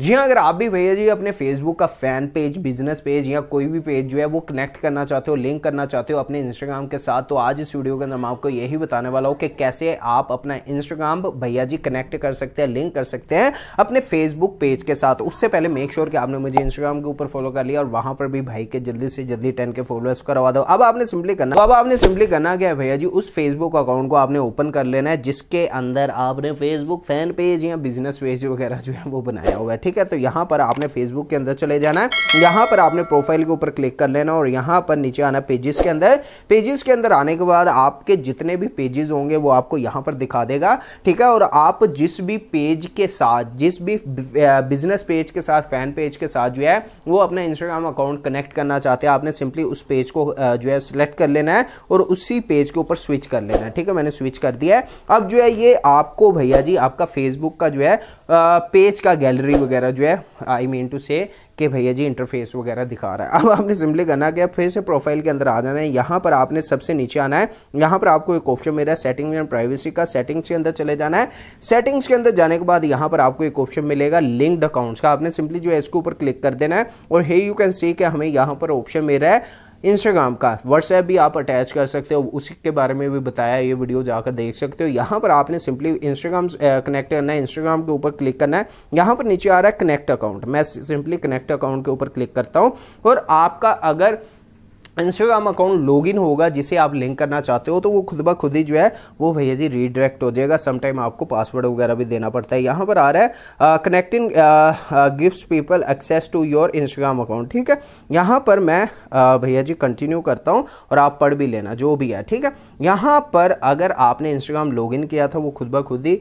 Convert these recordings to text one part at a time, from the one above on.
जी हाँ अगर आप भी भैया जी अपने फेसबुक का फैन पेज बिजनेस पेज या कोई भी पेज जो है वो कनेक्ट करना चाहते हो लिंक करना चाहते हो अपने इंस्टाग्राम के साथ तो आज इस वीडियो के अंदर मैं आपको यही बताने वाला हूँ कि कैसे आप अपना इंस्टाग्राम भैया जी कनेक्ट कर सकते हैं लिंक कर सकते हैं अपने फेसबुक पेज के साथ उससे पहले मेक श्योर कि आपने मुझे इंस्टाग्राम के ऊपर फॉलो कर लिया और वहाँ पर भी भाई के जल्दी से जल्दी टेन के फॉलोअर्स करवा दो अब आपने सिंपली करना अब आपने सिंपली करना क्या है भैया जी उस फेसबुक अकाउंट को आपने ओपन कर लेना है जिसके अंदर आपने फेसबुक फैन पेज या बिजनेस पेज वगैरह जो है वो बनाया हुआ है ठीक है तो यहाँ पर आपने फेसबुक के अंदर चले जाना है यहाँ पर आपने प्रोफाइल के ऊपर क्लिक कर लेना और यहाँ पर नीचे आना पेजेस के अंदर पेजेस के अंदर आने के बाद आपके जितने भी पेजेस होंगे वो आपको यहाँ पर दिखा देगा ठीक है और आप जिस भी पेज के साथ जिस भी बिजनेस पेज के साथ फैन पेज के साथ जो है वो अपना इंस्टाग्राम अकाउंट कनेक्ट करना चाहते हैं आपने सिंपली उस पेज को जो है सिलेक्ट कर लेना है और उसी पेज के ऊपर स्विच कर लेना है ठीक है मैंने स्विच कर दिया है अब जो है ये आपको भैया जी आपका फेसबुक का जो है पेज का गैलरी वगैरह वगैरह जो है आई मीन टू से कि भैया जी इंटरफेस वगैरह दिखा रहा है अब आपने सिंपली करना क्या फिर से प्रोफाइल के अंदर आ जाना है यहाँ पर आपने सबसे नीचे आना है यहाँ पर आपको एक ऑप्शन मेरा सेटिंग एंड प्राइवेसी का सेटिंग्स के अंदर चले जाना है सेटिंग्स के अंदर जाने के बाद यहाँ पर आपको एक ऑप्शन मिलेगा लिंक्ड अकाउंट्स का आपने सिंपली जो है इसके ऊपर क्लिक कर देना है और हे यू कैन सी कि हमें यहाँ पर ऑप्शन मिल रहा है इंस्टाग्राम का व्हाट्सएप भी आप अटैच कर सकते हो उसी के बारे में भी बताया ये वीडियो जाकर देख सकते हो यहाँ पर आपने सिंपली इंस्टाग्राम कनेक्ट करना है इंस्टाग्राम के ऊपर क्लिक करना है यहाँ पर नीचे आ रहा है कनेक्ट अकाउंट मैं सिंपली कनेक्ट अकाउंट के ऊपर क्लिक करता हूँ और आपका अगर इंस्टाग्राम अकाउंट लॉगिन होगा जिसे आप लिंक करना चाहते हो तो वो खुद ब खुद ही जो है वो भैया जी रीडायरेक्ट हो जाएगा समटाइम आपको पासवर्ड वगैरह भी देना पड़ता है यहाँ पर आ रहा है connecting gift people access to your Instagram account ठीक है यहाँ पर मैं uh, भैया जी कंटिन्यू करता हूँ और आप पढ़ भी लेना जो भी है ठीक है यहाँ पर अगर आपने इंस्टाग्राम लॉगिन किया था वो खुद ब खुद ही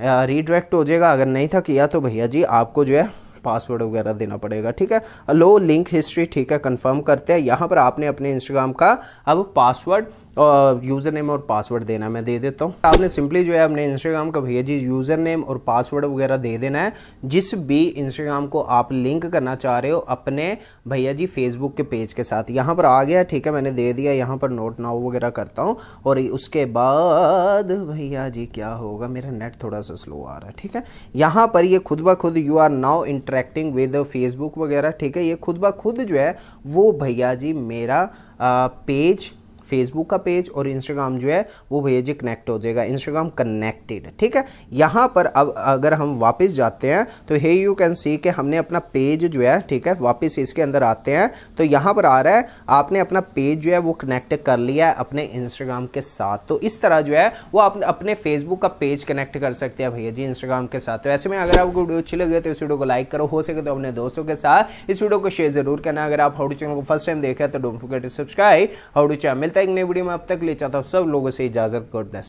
रीडायरेक्ट uh, हो जाएगा अगर नहीं था किया तो भैया जी आपको जो है पासवर्ड वगैरह देना पड़ेगा ठीक है लो लिंक हिस्ट्री ठीक है कंफर्म करते हैं यहां पर आपने अपने इंस्टाग्राम का अब पासवर्ड यूज़र नेम और पासवर्ड देना मैं दे देता हूँ आपने सिंपली जो है अपने इंस्टाग्राम का भैया जी यूज़र नेम और पासवर्ड वगैरह दे देना है जिस भी इंस्टाग्राम को आप लिंक करना चाह रहे हो अपने भैया जी फेसबुक के पेज के साथ यहाँ पर आ गया ठीक है मैंने दे दिया यहाँ पर नोट नाव वगैरह करता हूँ और उसके बाद भैया जी क्या होगा मेरा नेट थोड़ा सा स्लो आ रहा है ठीक है यहाँ पर ये खुद ब खुद you are now interacting with Facebook वगैरह ठीक है ये खुद ब खुद जो है वो भैया जी मेरा पेज फेसबुक का पेज और इंस्टाग्राम जो है वो भैया जी कनेक्ट हो जाएगा इंस्टाग्राम कनेक्टेड ठीक है यहाँ पर अब अगर हम वापस जाते हैं तो हे यू कैन सी कि हमने अपना पेज जो है ठीक है वापस इसके अंदर आते हैं तो यहाँ पर आ रहा है आपने अपना पेज जो है वो कनेक्ट कर लिया है अपने इंस्टाग्राम के साथ तो इस तरह जो है वो आप अपने फेसबुक का पेज कनेक्ट कर सकते हैं भैया जी इंस्टाग्राम के साथ तो ऐसे में अगर आपको वीडियो अच्छी लगे तो इस वीडियो को लाइक करो हो सके तो अपने दोस्तों के साथ इस वीडियो को शेयर जरूर करना अगर आप हाउडू चैनल को फर्स्ट टाइम देखें तो डोंट फॉरगेट टू सब्सक्राइब हाउडू चैनल तक नई वीडियो में अब तक ले चाहता हूँ सब लोगों से इजाजत ब्लेस